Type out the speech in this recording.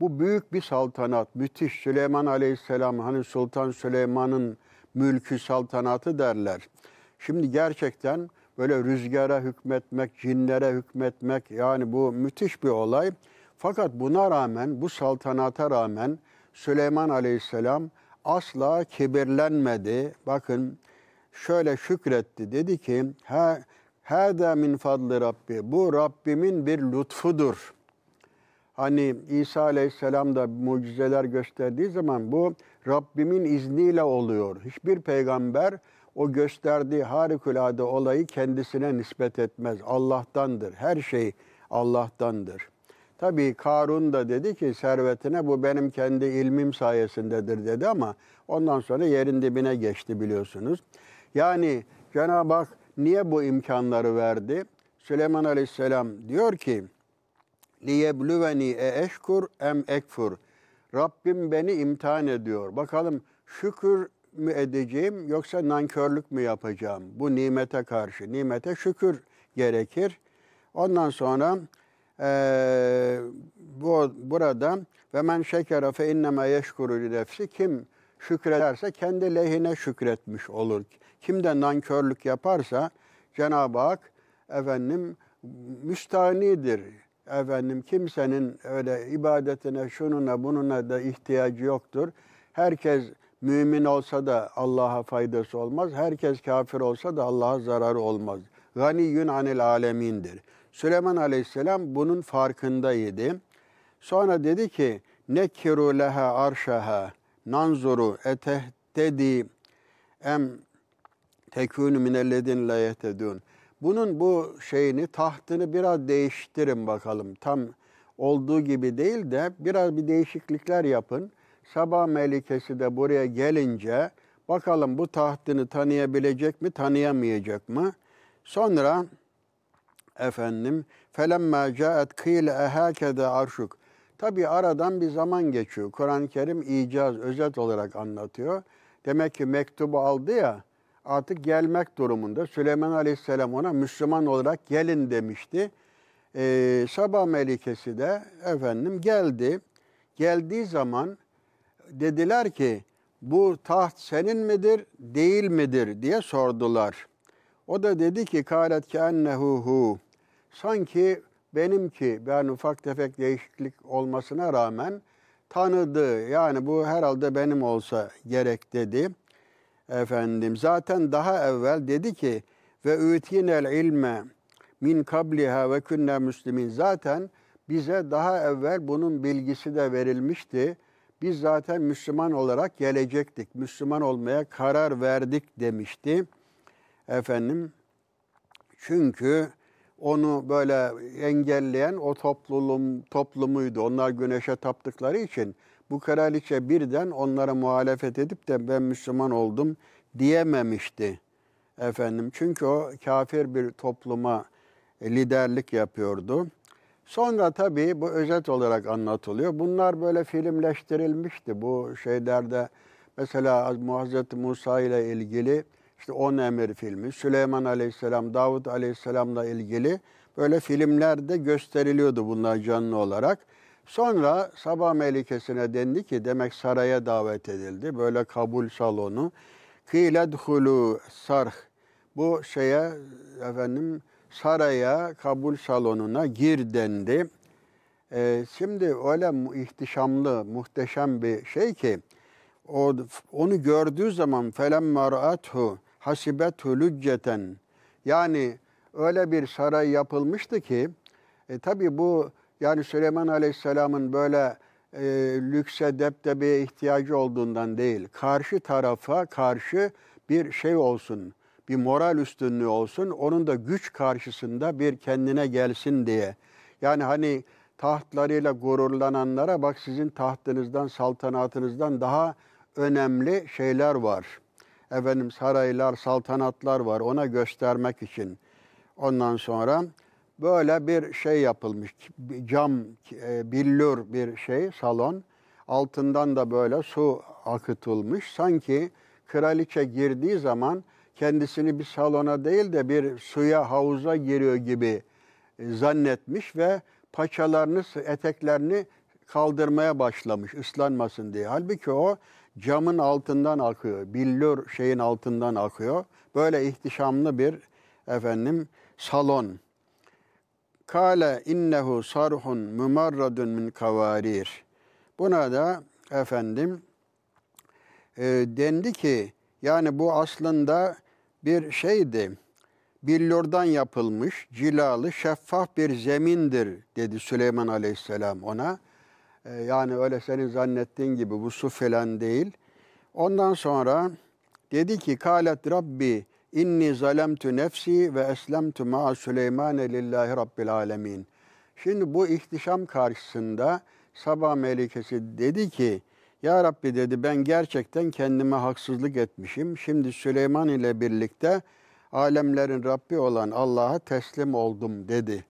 Bu büyük bir saltanat, müthiş Süleyman Aleyhisselam, hani Sultan Süleyman'ın mülkü saltanatı derler. Şimdi gerçekten böyle rüzgara hükmetmek, cinlere hükmetmek yani bu müthiş bir olay. Fakat buna rağmen, bu saltanata rağmen Süleyman Aleyhisselam asla kibirlenmedi. Bakın şöyle şükretti. Dedi ki, ha, Hâdâ min fadli Rabbi. Bu Rabbimin bir lütfudur. Hani İsa Aleyhisselam da mucizeler gösterdiği zaman bu Rabbimin izniyle oluyor. Hiçbir peygamber o gösterdiği harikulade olayı kendisine nispet etmez. Allah'tandır. Her şey Allah'tandır. Tabii Karun da dedi ki servetine bu benim kendi ilmim sayesindedir dedi ama ondan sonra yerin dibine geçti biliyorsunuz. Yani Cenab-ı Hak niye bu imkanları verdi? Süleyman Aleyhisselam diyor ki liyebluveni e eşkur em ekfur. Rabbim beni imtihan ediyor. Bakalım şükür mü edeceğim yoksa nankörlük mü yapacağım bu nimete karşı? Nimete şükür gerekir. Ondan sonra e, bu burada ve men şekere fe inneme yeşkuru nefsi kim şükrederse kendi lehine şükretmiş olur. Kim de nankörlük yaparsa Cenab-ı Hak efendim müstahnidir Efendim kimsenin öyle ibadetine, şununa, bununa da ihtiyacı yoktur. Herkes mümin olsa da Allah'a faydası olmaz. Herkes kafir olsa da Allah'a zararı olmaz. Ganiyün anil alemindir. Süleyman Aleyhisselam bunun farkındaydı. Sonra dedi ki, Ne Nekiru leha arşaha nanzuru etehtedi em tekûnü minelledin la yetedûn. Bunun bu şeyini, tahtını biraz değiştirin bakalım. Tam olduğu gibi değil de biraz bir değişiklikler yapın. Sabah melikesi de buraya gelince bakalım bu tahtını tanıyabilecek mi, tanıyamayacak mı? Sonra efendim felemma caet kıyla ehâkede arşuk. Tabi aradan bir zaman geçiyor. Kur'an-ı Kerim icaz, özet olarak anlatıyor. Demek ki mektubu aldı ya, artık gelmek durumunda. Süleyman Aleyhisselam ona Müslüman olarak gelin demişti. Ee, Sabah Melikesi de efendim geldi. Geldiği zaman dediler ki bu taht senin midir değil midir diye sordular. O da dedi ki kâlet ki hu. Sanki benimki ben ufak tefek değişiklik olmasına rağmen tanıdı. Yani bu herhalde benim olsa gerek dedi efendim. Zaten daha evvel dedi ki ve ütinel ilme min kabliha ve künne müslimin. Zaten bize daha evvel bunun bilgisi de verilmişti. Biz zaten Müslüman olarak gelecektik. Müslüman olmaya karar verdik demişti. Efendim çünkü onu böyle engelleyen o toplum toplumuydu. Onlar güneşe taptıkları için bu kraliçe birden onlara muhalefet edip de ben Müslüman oldum diyememişti efendim. Çünkü o kafir bir topluma liderlik yapıyordu. Sonra tabii bu özet olarak anlatılıyor. Bunlar böyle filmleştirilmişti bu şeylerde. Mesela Hz. Musa ile ilgili işte On Emir filmi, Süleyman Aleyhisselam, Davut Aleyhisselam'la ilgili böyle filmlerde gösteriliyordu bunlar canlı olarak. Sonra Sabah Melikesi'ne dendi ki demek saraya davet edildi. Böyle kabul salonu. Kıledhulu sarh. Bu şeye efendim saraya kabul salonuna gir dendi. Ee, şimdi öyle ihtişamlı, muhteşem bir şey ki o, onu gördüğü zaman felemma ra'athu hasibethu lücceten yani öyle bir saray yapılmıştı ki e, tabi bu yani Süleyman Aleyhisselam'ın böyle e, lükse, deptebeye ihtiyacı olduğundan değil, karşı tarafa karşı bir şey olsun, bir moral üstünlüğü olsun, onun da güç karşısında bir kendine gelsin diye. Yani hani tahtlarıyla gururlananlara bak sizin tahtınızdan, saltanatınızdan daha önemli şeyler var. Efendim saraylar, saltanatlar var ona göstermek için. Ondan sonra böyle bir şey yapılmış. Cam, e, billur bir şey, salon. Altından da böyle su akıtılmış. Sanki kraliçe girdiği zaman kendisini bir salona değil de bir suya, havuza giriyor gibi e, zannetmiş ve paçalarını, eteklerini kaldırmaya başlamış ıslanmasın diye. Halbuki o camın altından akıyor, billur şeyin altından akıyor. Böyle ihtişamlı bir efendim salon. Kale innehu sarhun mumarradun min kavarir. Buna da efendim e, dendi ki yani bu aslında bir şeydi. Billurdan yapılmış, cilalı, şeffaf bir zemindir dedi Süleyman Aleyhisselam ona. E, yani öyle senin zannettiğin gibi bu su falan değil. Ondan sonra dedi ki kalet Rabbi İnni zalemtu nefsi ve eslemtu ma'a Süleymane lillahi rabbil alemin. Şimdi bu ihtişam karşısında Sabah Melikesi dedi ki, Ya Rabbi dedi ben gerçekten kendime haksızlık etmişim. Şimdi Süleyman ile birlikte alemlerin Rabbi olan Allah'a teslim oldum dedi.